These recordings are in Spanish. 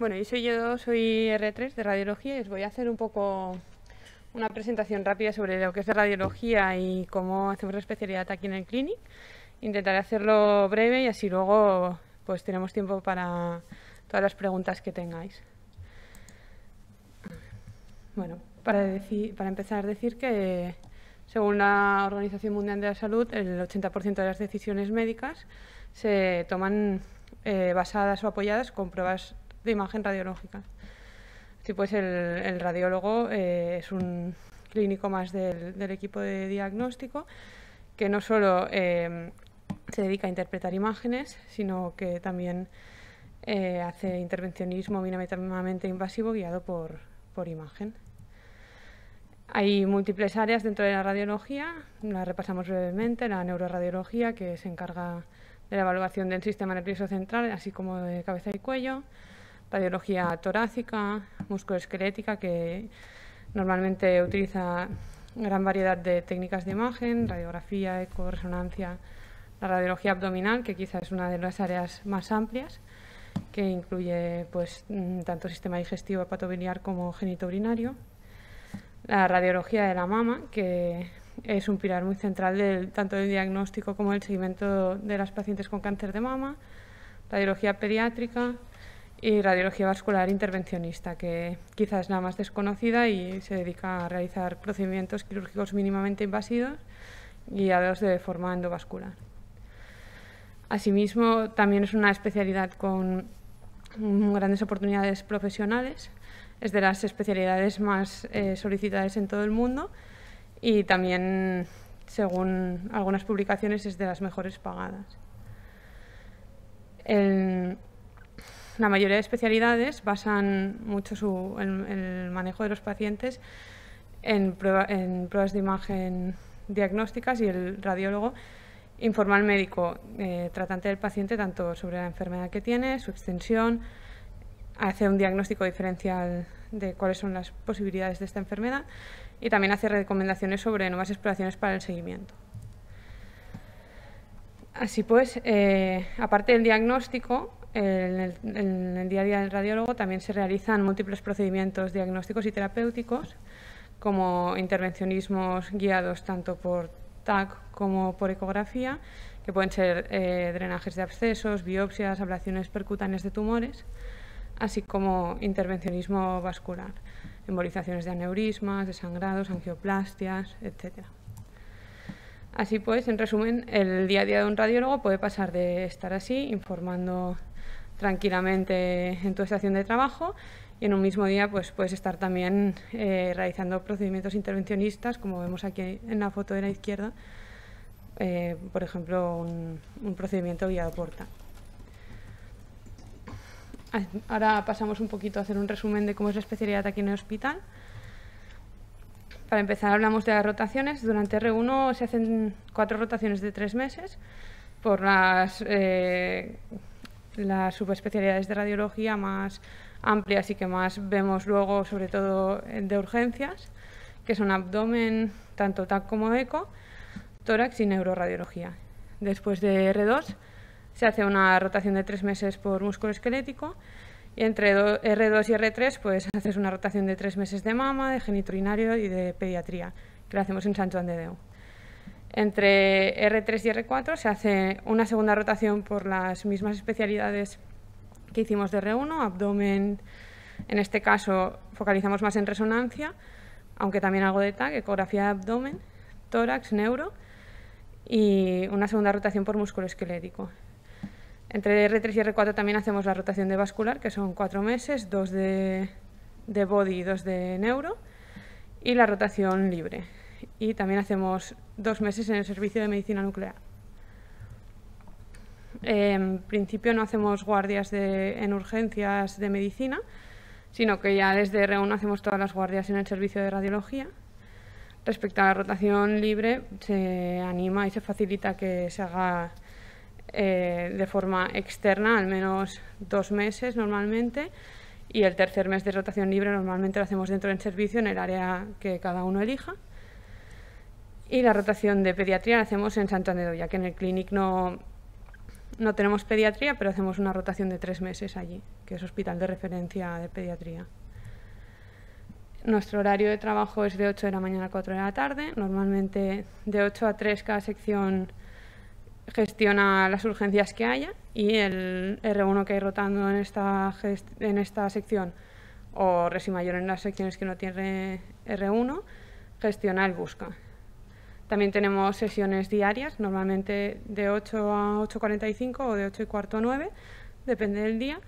Bueno, yo soy yo, soy R3 de Radiología y os voy a hacer un poco una presentación rápida sobre lo que es la radiología y cómo hacemos la especialidad aquí en el clinic. Intentaré hacerlo breve y así luego pues tenemos tiempo para todas las preguntas que tengáis. Bueno, para, para empezar decir que según la Organización Mundial de la Salud, el 80% de las decisiones médicas se toman eh, basadas o apoyadas con pruebas de imagen radiológica. pues el, radiólogo eh, es un clínico más del, equipo de diagnóstico que no solo eh, se dedica a interpretar imágenes, sino que también eh, hace intervencionismo mínimamente invasivo guiado por, por imagen. Hay múltiples áreas dentro de la radiología, la repasamos brevemente, la neuroradiología, que se encarga de la evaluación del sistema nervioso central, así como de cabeza y cuello, radiología torácica, musculoesquelética, que normalmente utiliza gran variedad de técnicas de imagen, radiografía, ecoresonancia, la radiología abdominal, que quizás es una de las áreas más amplias, que incluye pues, mm, tanto sistema digestivo hepatobiliar como genitourinario. La radiología de la mama, que es un pilar muy central tanto del diagnóstico como del seguimiento de las pacientes con cáncer de mama. Radiología pediátrica, y radiología vascular intervencionista, que quizás es la más desconocida y se dedica a realizar procedimientos quirúrgicos mínimamente invasivos y guiados de forma endovascular. Asimismo, también es una especialidad con grandes oportunidades profesionales. Es de las especialidades más eh, solicitadas en todo el mundo y también, según algunas publicaciones, es de las mejores pagadas la mayoría de especialidades basan mucho su, el, manejo de los pacientes en, pruebas de imagen diagnósticas y el radiólogo informa al médico eh, tratante del paciente tanto sobre la enfermedad que tiene, su extensión, hace un diagnóstico diferencial de cuáles son las posibilidades de esta enfermedad y también hace recomendaciones sobre nuevas exploraciones para el seguimiento. Así pues, eh, aparte del diagnóstico, en el, día a día del radiólogo también se realizan múltiples procedimientos diagnósticos y terapéuticos, como intervencionismos guiados tanto por TAC como por ecografía, que pueden ser eh, drenajes de abscesos, biopsias, ablaciones percutáneas de tumores, así como intervencionismo vascular, embolizaciones de aneurismas, desangrados, angioplastias, etcétera. Así pues, en resumen, el día a día de un radiólogo puede pasar de estar así, informando tranquilamente en tu estación de trabajo y en un mismo día pues, puedes estar también eh, realizando procedimientos intervencionistas, como vemos aquí en la foto de la izquierda, eh, por ejemplo, un, procedimiento guiado por Ahora pasamos un poquito a hacer un resumen de cómo es la especialidad aquí en el hospital. Para empezar, hablamos de las rotaciones. Durante R1 se hacen cuatro rotaciones de tres meses por eh, las, subespecialidades de radiología más amplias y que más vemos luego, sobre todo de urgencias, que son abdomen, tanto TAC como ECO, tórax y neuroradiología. Después de R2 se hace una rotación de tres meses por músculo esquelético y entre R2 y R3, pues haces una rotación de tres meses de mama, de geniturinario y de pediatría, que lo hacemos en Sancho Juan Entre R3 y R4 se hace una segunda rotación por las mismas especialidades que hicimos de R1, abdomen, en este caso focalizamos más en resonancia, aunque también algo de TAC, ecografía de abdomen, tórax, neuro y una segunda rotación por músculo esquelético. Entre R3 y R4 también hacemos la rotación de vascular, que son cuatro meses, dos de, body y dos de neuro, y la rotación libre. Y también hacemos dos meses en el servicio de medicina nuclear. En principio no hacemos guardias en urgencias de medicina, sino que ya desde R1 hacemos todas las guardias en el servicio de radiología. Respecto a la rotación libre, se anima y se facilita que se haga eh, de forma externa, al menos dos meses normalmente, y el tercer mes de rotación libre normalmente lo hacemos dentro del servicio, en el área que cada uno elija. Y la rotación de pediatría la hacemos en Santander, ya que en el clinic no, no tenemos pediatría, pero hacemos una rotación de tres meses allí, que es hospital de referencia de pediatría. Nuestro horario de trabajo es de 8 de la mañana a 4 de la tarde. Normalmente de 8 a 3 cada sección gestiona las urgencias que haya y el R1 que hay rotando en esta, en esta sección o Resi Mayor en las secciones que no tiene R1 gestiona el busca. También tenemos sesiones diarias, normalmente de 8 a 8.45 o de 8 y cuarto a 9, depende del día.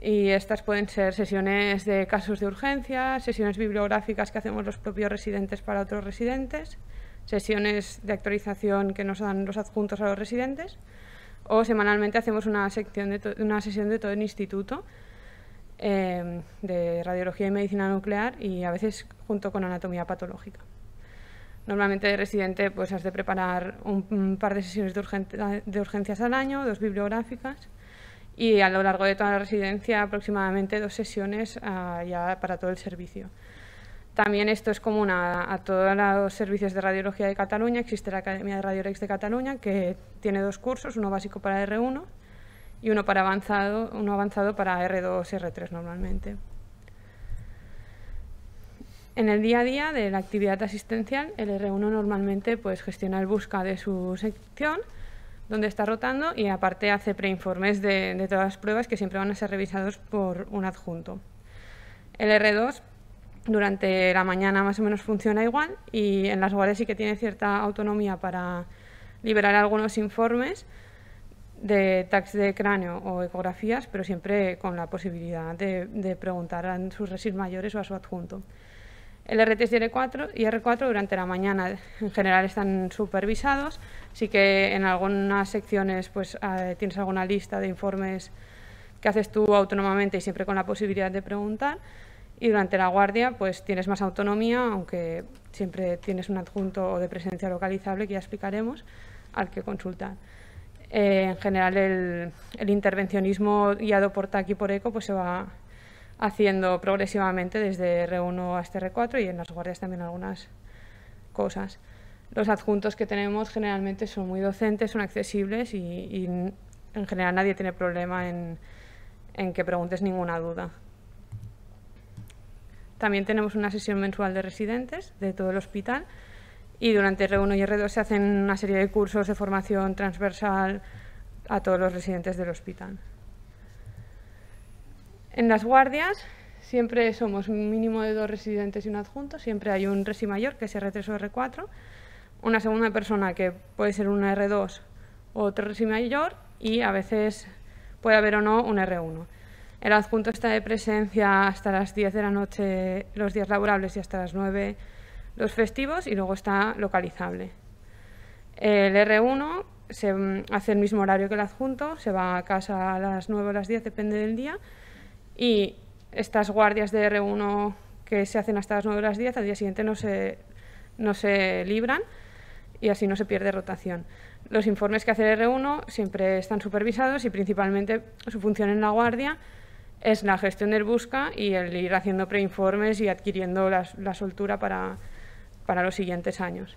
Y estas pueden ser sesiones de casos de urgencia, sesiones bibliográficas que hacemos los propios residentes para otros residentes, sesiones de actualización que nos dan los adjuntos a los residentes o semanalmente hacemos una, sección de una sesión de todo el instituto em, de radiología y medicina nuclear y a veces junto con anatomía patológica. Normalmente de residente pues has de preparar un, par de sesiones de, urgencias al año, dos bibliográficas y a lo largo de toda la residencia aproximadamente dos sesiones ah, ya para todo el servicio. También esto es común a, todos los servicios de radiología de Cataluña. Existe la Academia de Radiolex de Cataluña, que tiene dos cursos, uno básico para R1 y uno, para avanzado, uno avanzado para R2, y R3 normalmente. En el día a día de la actividad asistencial, el R1 normalmente pues, gestiona el busca de su sección, donde está rotando, y aparte hace preinformes de, de todas las pruebas que siempre van a ser revisados por un adjunto. El R2 durante la mañana más o menos funciona igual y en las guardias sí que tiene cierta autonomía para liberar algunos informes de tax de cráneo o ecografías, pero siempre con la posibilidad de, preguntar a sus resis mayores o a su adjunto. El RTS y R4, y R4 durante la mañana en general están supervisados, sí que en algunas secciones pues, ah, tienes alguna lista de informes que haces tú autónomamente y siempre con la posibilidad de preguntar, y durante la guardia pues tienes más autonomía, aunque siempre tienes un adjunto de presencia localizable que ya explicaremos al que consultar. Eh, en general el, intervencionismo guiado por TAC y por ECO pues se va haciendo progresivamente desde R1 hasta R4 y en las guardias también algunas cosas. Los adjuntos que tenemos generalmente son muy docentes, son accesibles y, en general nadie tiene problema en que preguntes ninguna duda. También tenemos una sesión mensual de residentes de todo el hospital y durante R1 y R2 se hacen una serie de cursos de formación transversal a todos los residentes del hospital. En las guardias siempre somos un mínimo de dos residentes y un adjunto, siempre hay un resi mayor, que es R3 o R4, una segunda persona que puede ser una R2 o otro resi mayor y a veces puede haber o no un R1. El adjunto está de presencia hasta las 10 de la noche los días laborables y hasta las 9 los festivos y luego está localizable. El R1 se mm, hace el mismo horario que el adjunto, se va a casa a las 9 o las 10, depende del día, y estas guardias de R1 que se hacen hasta las 9 o las 10, al día siguiente no se, no se libran y así no se pierde rotación. Los informes que hace el R1 siempre están supervisados y principalmente su función en la guardia es la gestión del busca y el ir haciendo preinformes y adquiriendo la, soltura para, para, los siguientes años.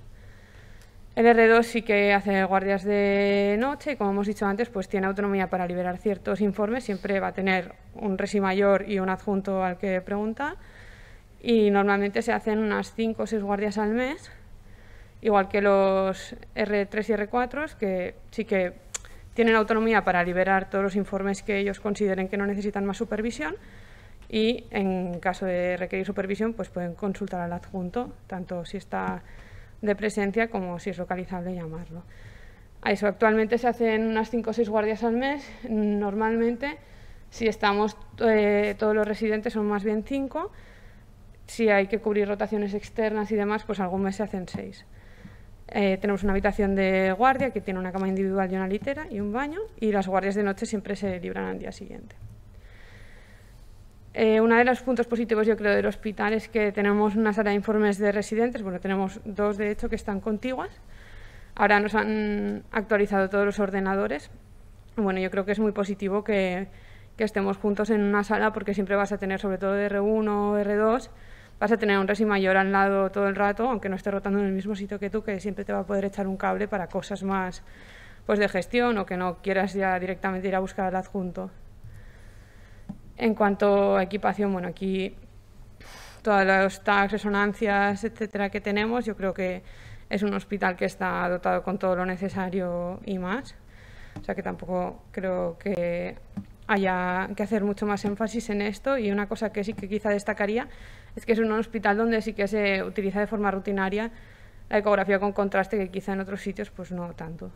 El R2 sí que hace guardias de noche y, como hemos dicho antes, pues tiene autonomía para liberar ciertos informes. Siempre va a tener un resi mayor y un adjunto al que pregunta. Y normalmente se hacen unas 5 o 6 guardias al mes, igual que los R3 y R4, que sí que tienen autonomía para liberar todos los informes que ellos consideren que no necesitan más supervisión y en caso de requerir supervisión pues pueden consultar al adjunto, tanto si está de presencia como si es localizable llamarlo. A eso actualmente se hacen unas cinco o seis guardias al mes, normalmente si estamos eh, todos los residentes son más bien cinco. si hay que cubrir rotaciones externas y demás pues algún mes se hacen seis. Eh, tenemos una habitación de guardia que tiene una cama individual y una litera y un baño y las guardias de noche siempre se libran al día siguiente. Eh, uno de los puntos positivos, yo creo, del hospital es que tenemos una sala de informes de residentes. Bueno, tenemos dos, de hecho, que están contiguas. Ahora nos han actualizado todos los ordenadores. Bueno, yo creo que es muy positivo que, que estemos juntos en una sala porque siempre vas a tener, sobre todo R1 o R2, vas a tener un resi mayor al lado todo el rato, aunque no esté rotando en el mismo sitio que tú, que siempre te va a poder echar un cable para cosas más pues, de gestión o que no quieras ya directamente ir a buscar al adjunto. En cuanto a equipación, bueno, aquí ...todas las tags, resonancias, etcétera que tenemos, yo creo que es un hospital que está dotado con todo lo necesario y más. O sea que tampoco creo que haya que hacer mucho más énfasis en esto y una cosa que sí que quizá destacaría es que es un hospital donde sí que se utiliza de forma rutinaria la ecografía con contraste, que quizá en otros sitios pues no tanto.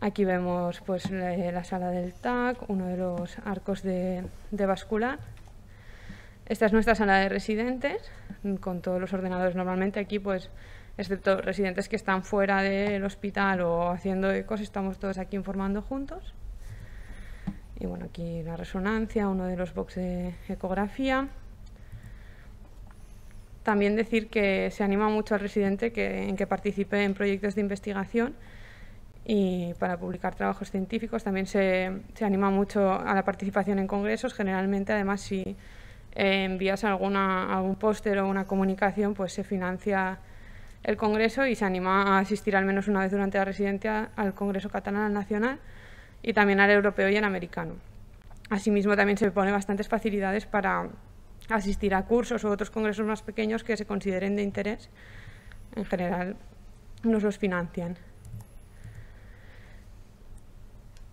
Aquí vemos pues, la, sala del TAC, uno de los arcos de, de vascular. Esta es nuestra sala de residentes, con todos los ordenadores normalmente aquí, pues excepto residentes que están fuera del hospital o haciendo ecos, estamos todos aquí informando juntos. Y bueno, aquí la resonancia, uno de los box de ecografía, también decir que se anima mucho al residente que, en que participe en proyectos de investigación y para publicar trabajos científicos. También se, anima mucho a la participación en congresos. Generalmente, además, si eh, envías alguna, algún póster o una comunicación, pues se financia el congreso y se anima a asistir al menos una vez durante la residencia al Congreso Catalán Nacional y también al europeo y al americano. Asimismo, también se pone bastantes facilidades para asistir a cursos o otros congresos más pequeños que se consideren de interés. En general, nos los financian.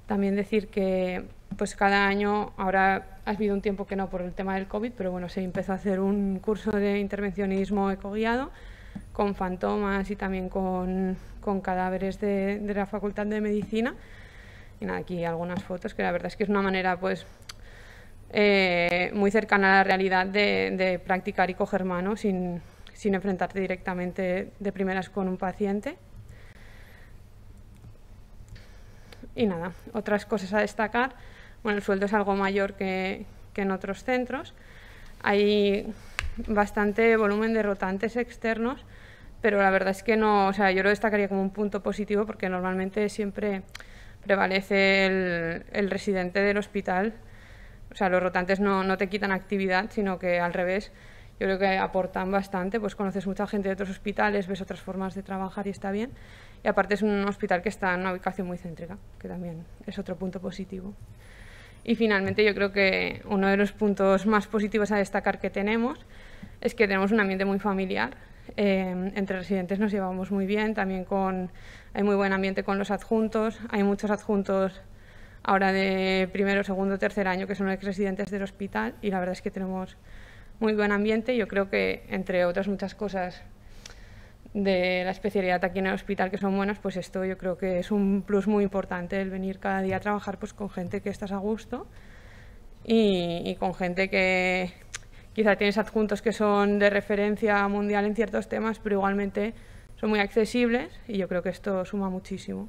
También decir que pues cada año, ahora ha habido un tiempo que no por el tema del COVID, pero bueno, se empezó a hacer un curso de intervencionismo ecoguiado con fantomas y también con, cadáveres de, la Facultad de Medicina. Y nada, aquí algunas fotos que la verdad es que es una manera pues eh, muy cercana a la realidad de, practicar y coger mano sin, enfrentarte directamente de primeras con un paciente. Y nada, otras cosas a destacar. Bueno, el sueldo es algo mayor que, en otros centros. Hay bastante volumen de rotantes externos, pero la verdad es que no, o sea, yo lo destacaría como un punto positivo porque normalmente siempre prevalece el residente del hospital o sea, los rotantes no, no te quitan actividad, sino que al revés, yo creo que aportan bastante, pues conoces mucha gente de otros hospitales, ves otras formas de trabajar y está bien. Y aparte es un hospital que está en una ubicación muy céntrica, que también es otro punto positivo. Y finalmente yo creo que uno de los puntos más positivos a destacar que tenemos es que tenemos un ambiente muy familiar. Eh, entre residentes nos llevamos muy bien, también con, hay muy buen ambiente con los adjuntos, hay muchos adjuntos ahora de primero, segundo, tercer año, que son ex-residentes del hospital, y la verdad es que tenemos muy buen ambiente. Yo creo que, entre otras muchas cosas de la especialidad aquí en el hospital que son buenas, pues esto yo creo que es un plus muy importante, el venir cada día a trabajar pues, con gente que estás a gusto y, y con gente que quizá tienes adjuntos que son de referencia mundial en ciertos temas, pero igualmente son muy accesibles y yo creo que esto suma muchísimo.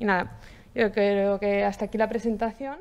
Y nada, yo creo que hasta aquí la presentación.